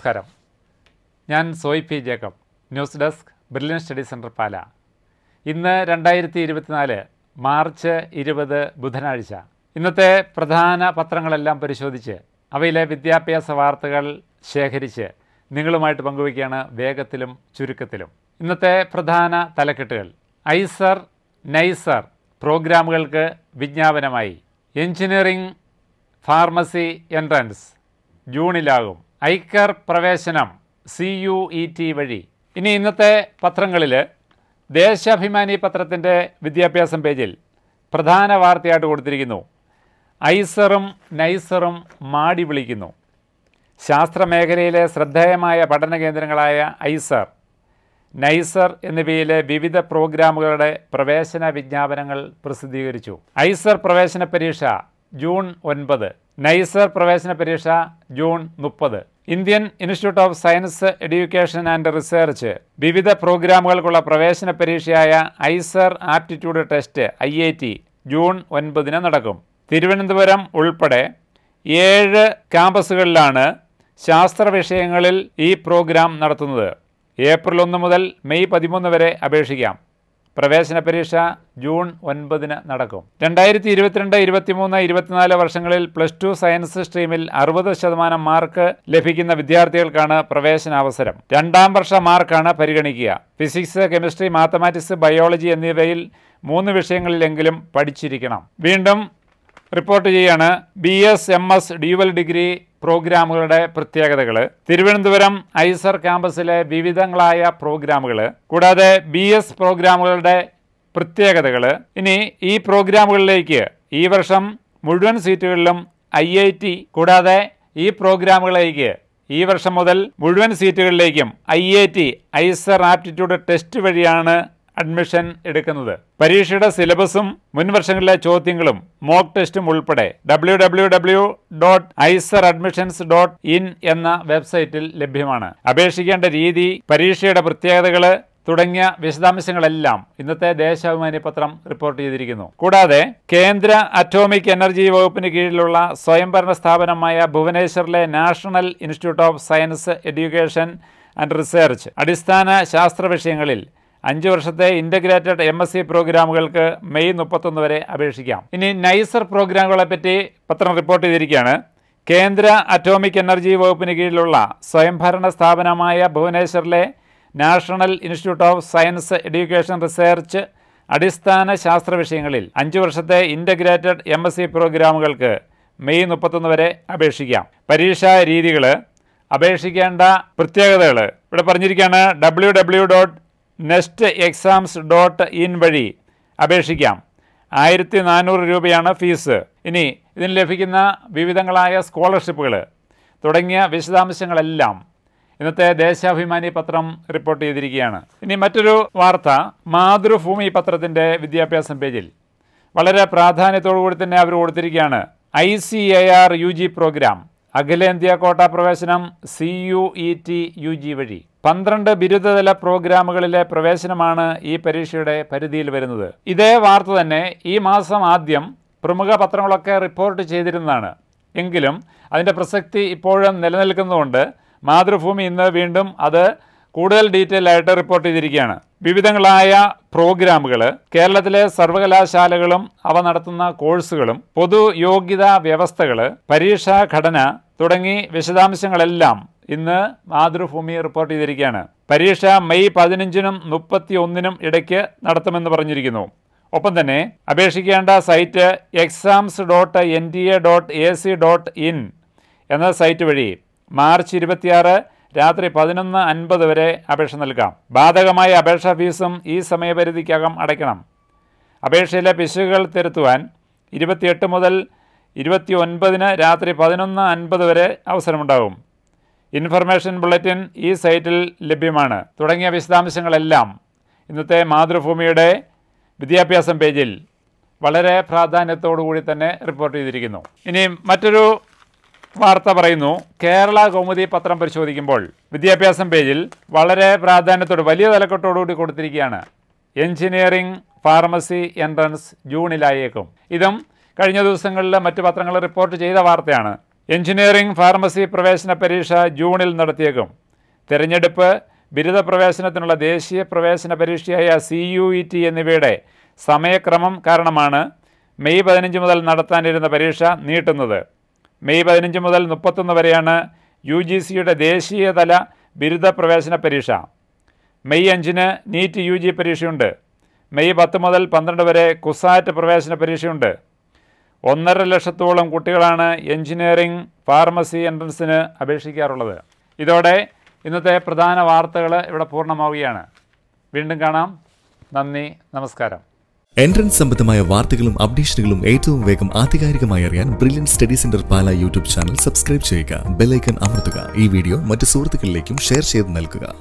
നമസ്കാരം ഞാൻ Soyi P Jacob news desk brilliant study centre Pala ഇന്ന് രണ്ടായിരത്തി ഇരുപത്തിനാല് മാർച്ച് ഇരുപത് ബുധനാഴ്ച ഇന്നത്തെ പ്രധാന പത്രങ്ങളെല്ലാം പരിശോധിച്ച് അവയിലെ വിദ്യാഭ്യാസ വാർത്തകൾ ശേഖരിച്ച് നിങ്ങളുമായിട്ട് പങ്കുവയ്ക്കുകയാണ് വേഗത്തിലും ചുരുക്കത്തിലും ഇന്നത്തെ പ്രധാന തലക്കെട്ടുകൾ ഐസർ നൈസർ പ്രോഗ്രാമുകൾക്ക് വിജ്ഞാപനമായി എഞ്ചിനീയറിംഗ് ഫാർമസി എൻട്രൻസ് ജൂണിലാകും ഐക്കർ പ്രവേശനം സി യു ഇ ടി വഴി ഇനി ഇന്നത്തെ പത്രങ്ങളിൽ ദേശാഭിമാനി പത്രത്തിൻ്റെ വിദ്യാഭ്യാസം പേജിൽ പ്രധാന വാർത്തയായിട്ട് കൊടുത്തിരിക്കുന്നു ഐസറും നൈസറും മാടി വിളിക്കുന്നു ശാസ്ത്രമേഖലയിലെ ശ്രദ്ധേയമായ പഠന കേന്ദ്രങ്ങളായ ഐസർ നൈസർ എന്നിവയിലെ വിവിധ പ്രോഗ്രാമുകളുടെ പ്രവേശന വിജ്ഞാപനങ്ങൾ പ്രസിദ്ധീകരിച്ചു ഐസർ പ്രവേശന പരീക്ഷ ജൂൺ ഒൻപത് നൈസർ പ്രവേശന പരീക്ഷ ജൂൺ മുപ്പത് Indian Institute of Science Education and Research വിവിധ പ്രോഗ്രാമുകൾക്കുള്ള പ്രവേശന പരീക്ഷയായ IISER aptitude test I I T June ഒൻപതിന് നടക്കും തിരുവനന്തപുരം ഉൾപ്പെടെ ഏഴ് ക്യാമ്പസുകളിലാണ് ശാസ്ത്ര വിഷയങ്ങളിൽ ഈ പ്രോഗ്രാം നടത്തുന്നത് ഏപ്രിൽ ഒന്ന് മുതൽ മെയ് പതിമൂന്ന് വരെ അപേക്ഷിക്കാം പ്രവേശന പരീക്ഷ ജൂൺ ഒൻപതിന് നടക്കും രണ്ടായിരത്തി ഇരുപത്തിരണ്ട് ഇരുപത്തിമൂന്ന് ഇരുപത്തിനാല് വർഷങ്ങളിൽ പ്ലസ് ടു സയൻസ് സ്ട്രീമിൽ അറുപത് ശതമാനം മാർക്ക് ലഭിക്കുന്ന വിദ്യാർത്ഥികൾക്കാണ് പ്രവേശന അവസരം രണ്ടാം വർഷ മാർക്കാണ് പരിഗണിക്കുക ഫിസിക്സ് കെമിസ്ട്രി മാത്തമാറ്റിക്സ് ബയോളജി എന്നിവയിൽ മൂന്ന് വിഷയങ്ങളിലെങ്കിലും പഠിച്ചിരിക്കണം വീണ്ടും റിപ്പോർട്ട് ചെയ്യാണ് B S M S dual degree പ്രോഗ്രാമുകളുടെ പ്രത്യേകതകൾ തിരുവനന്തപുരം ഐസർ ക്യാമ്പസിലെ വിവിധങ്ങളായ പ്രോഗ്രാമുകൾ കൂടാതെ ബി എസ് പ്രോഗ്രാമുകളുടെ പ്രത്യേകതകൾ ഇനി ഈ പ്രോഗ്രാമുകളിലേക്ക് ഈ വർഷം മുഴുവൻ സീറ്റുകളിലും ഐ ഐ ടി കൂടാതെ ഈ പ്രോഗ്രാമുകളിലേക്ക് ഈ വർഷം മുതൽ മുഴുവൻ സീറ്റുകളിലേക്കും I I T IISER aptitude test വഴിയാണ് അഡ്മിഷൻ എടുക്കുന്നത് പരീക്ഷയുടെ സിലബസും മുൻവർഷങ്ങളിലെ ചോദ്യങ്ങളും മോക്ക് ടെസ്റ്റും ഉൾപ്പെടെ W W W dot IISER admissions dot in എന്ന വെബ്സൈറ്റിൽ ലഭ്യമാണ് അപേക്ഷിക്കേണ്ട രീതി പരീക്ഷയുടെ പ്രത്യേകതകൾ തുടങ്ങിയ വിശദാംശങ്ങളെല്ലാം ഇന്നത്തെ ദേശാഭിമാനി പത്രം റിപ്പോർട്ട് ചെയ്തിരിക്കുന്നു കൂടാതെ കേന്ദ്ര അറ്റോമിക് എനർജി വകുപ്പിന് കീഴിലുള്ള സ്വയംഭരണ സ്ഥാപനമായ ഭുവനേശ്വറിലെ National Institute of Science Education and Research അടിസ്ഥാന ശാസ്ത്ര വിഷയങ്ങളിൽ അഞ്ച് വർഷത്തെ ഇൻ്റഗ്രേറ്റഡ് എം എസ് സി പ്രോഗ്രാമുകൾക്ക് മെയ് മുപ്പത്തൊന്ന് വരെ അപേക്ഷിക്കാം ഇനി നൈസർ പ്രോഗ്രാമുകളെ പറ്റി പത്രം റിപ്പോർട്ട് ചെയ്തിരിക്കുകയാണ് കേന്ദ്ര അറ്റോമിക് എനർജി വകുപ്പിന് കീഴിലുള്ള സ്വയംഭരണ സ്ഥാപനമായ ഭുവനേശ്വറിലെ National Institute of Science Education Research അടിസ്ഥാന ശാസ്ത്ര വിഷയങ്ങളിൽ അഞ്ച് വർഷത്തെ ഇൻ്റഗ്രേറ്റഡ് എം എസ് സി പ്രോഗ്രാമുകൾക്ക് മെയ് മുപ്പത്തൊന്ന് വരെ അപേക്ഷിക്കാം പരീക്ഷാ രീതികൾ അപേക്ഷിക്കേണ്ട പ്രത്യേകതകൾ ഇവിടെ പറഞ്ഞിരിക്കുകയാണ് W W dot NEST exams dot in വഴി അപേക്ഷിക്കാം ആയിരത്തി നാനൂറ് രൂപയാണ് ഫീസ് ഇനി ഇതിന് ലഭിക്കുന്ന വിവിധങ്ങളായ സ്കോളർഷിപ്പുകൾ തുടങ്ങിയ വിശദാംശങ്ങളെല്ലാം ഇന്നത്തെ ദേശാഭിമാനി പത്രം റിപ്പോർട്ട് ചെയ്തിരിക്കുകയാണ് ഇനി മറ്റൊരു വാർത്ത മാതൃഭൂമി പത്രത്തിൻ്റെ വിദ്യാഭ്യാസം പേജിൽ വളരെ കൂടി തന്നെ അവർ കൊടുത്തിരിക്കുകയാണ് I C A R U G program അഖിലേന്ത്യാ കോട്ട പ്രവേശനം C U E T U G വഴി പന്ത്രണ്ട് ബിരുദതല പ്രോഗ്രാമുകളിലെ പ്രവേശനമാണ് ഈ പരീക്ഷയുടെ പരിധിയിൽ വരുന്നത് ഇതേ വാർത്ത തന്നെ ഈ മാസം ആദ്യം പ്രമുഖ പത്രങ്ങളൊക്കെ റിപ്പോർട്ട് ചെയ്തിരുന്നതാണ് എങ്കിലും അതിൻ്റെ പ്രസക്തി ഇപ്പോഴും നിലനിൽക്കുന്നതുകൊണ്ട് മാതൃഭൂമി ഇന്ന് വീണ്ടും അത് കൂടുതൽ ഡീറ്റെയിൽ ആയിട്ട് റിപ്പോർട്ട് ചെയ്തിരിക്കുകയാണ് വിവിധങ്ങളായ പ്രോഗ്രാമുകൾ കേരളത്തിലെ സർവകലാശാലകളും അവ നടത്തുന്ന കോഴ്സുകളും പൊതു യോഗ്യതാ വ്യവസ്ഥകൾ പരീക്ഷാ ഘടന തുടങ്ങി വിശദാംശങ്ങളെല്ലാം ഇന്ന് മാതൃഭൂമി റിപ്പോർട്ട് ചെയ്തിരിക്കുകയാണ് പരീക്ഷ മെയ് പതിനഞ്ചിനും മുപ്പത്തി ഒന്നിനും ഇടയ്ക്ക് നടത്തുമെന്ന് പറഞ്ഞിരിക്കുന്നു ഒപ്പം തന്നെ അപേക്ഷിക്കേണ്ട site exams dot N T A dot A C dot in എന്ന സൈറ്റ് വഴി മാർച്ച് ഇരുപത്തിയാറ് രാത്രി പതിനൊന്ന് അൻപത് വരെ അപേക്ഷ നൽകാം ബാധകമായ അപേക്ഷാ ഫീസും ഈ സമയപരിധിക്കകം അടയ്ക്കണം അപേക്ഷയിലെ പിശകുകൾ തിരുത്തുവാൻ ഇരുപത്തിയെട്ട് മുതൽ ഇരുപത്തി ഒൻപതിന് രാത്രി പതിനൊന്ന് അൻപത് വരെ അവസരമുണ്ടാകും ഇൻഫർമേഷൻ ബുള്ളറ്റിൻ ഈ സൈറ്റിൽ ലഭ്യമാണ് തുടങ്ങിയ വിശദാംശങ്ങളെല്ലാം ഇന്നത്തെ മാതൃഭൂമിയുടെ വിദ്യാഭ്യാസം പേജിൽ വളരെ പ്രാധാന്യത്തോടുകൂടി തന്നെ റിപ്പോർട്ട് ചെയ്തിരിക്കുന്നു ഇനി മറ്റൊരു വാർത്ത പറയുന്നു കേരള കൗമുദി പത്രം പരിശോധിക്കുമ്പോൾ വിദ്യാഭ്യാസം പേജിൽ വളരെ പ്രാധാന്യത്തോട് വലിയ തലക്കെട്ടോടുകൂടി കൊടുത്തിരിക്കുകയാണ് എഞ്ചിനീയറിംഗ് ഫാർമസി എൻട്രൻസ് ജൂണിലായേക്കും ഇതും കഴിഞ്ഞ ദിവസങ്ങളിൽ മറ്റു പത്രങ്ങൾ റിപ്പോർട്ട് ചെയ്ത വാർത്തയാണ് എഞ്ചിനീയറിംഗ് ഫാർമസി പ്രവേശന പരീക്ഷ ജൂണിൽ നടത്തിയേക്കും തെരഞ്ഞെടുപ്പ് ബിരുദ പ്രവേശനത്തിനുള്ള ദേശീയ പ്രവേശന പരീക്ഷയായ സി യു ഇ ടി എന്നിവയുടെ സമയക്രമം കാരണമാണ് മെയ് പതിനഞ്ച് മുതൽ നടത്താനിരുന്ന പരീക്ഷ നീട്ടുന്നത് മെയ് പതിനഞ്ച് മുതൽ മുപ്പത്തൊന്ന് വരെയാണ് യു ജി സിയുടെ ദേശീയതല ബിരുദ പ്രവേശന പരീക്ഷ മെയ് അഞ്ചിന് നീറ്റ് യു ജി പരീക്ഷയുണ്ട് മെയ് പത്ത് മുതൽ പന്ത്രണ്ട് വരെ കുസാറ്റ് പ്രവേശന പരീക്ഷയുണ്ട് ഒന്നര ലക്ഷത്തോളം കുട്ടികളാണ് എഞ്ചിനീയറിംഗ് ഫാർമസി എൻട്രൻസിന് അപേക്ഷിക്കാറുള്ളത് ഇതോടെ ഇന്നത്തെ പ്രധാന വാർത്തകൾ ഇവിടെ പൂർണ്ണമാവുകയാണ് വീണ്ടും കാണാം നന്ദി നമസ്കാരം എൻട്രൻസ് സംബന്ധമായ വാർത്തകളും അപ്ഡേഷനുകളും ഏറ്റവും വേഗം ആധികാരികമായി അറിയാൻ Brilliant Study Centre Pala YouTube channel subscribe ചെയ്യുക ഐക്കൺ അമർത്തുക ഈ വീഡിയോ മറ്റ് സുഹൃത്തുക്കളിലേക്കും ഷെയർ ചെയ്ത് നൽകുക